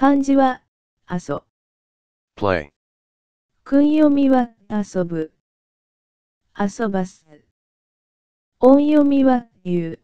漢字は、遊。play。訓読みは、遊ぶ。遊ばす。音読みは、言う。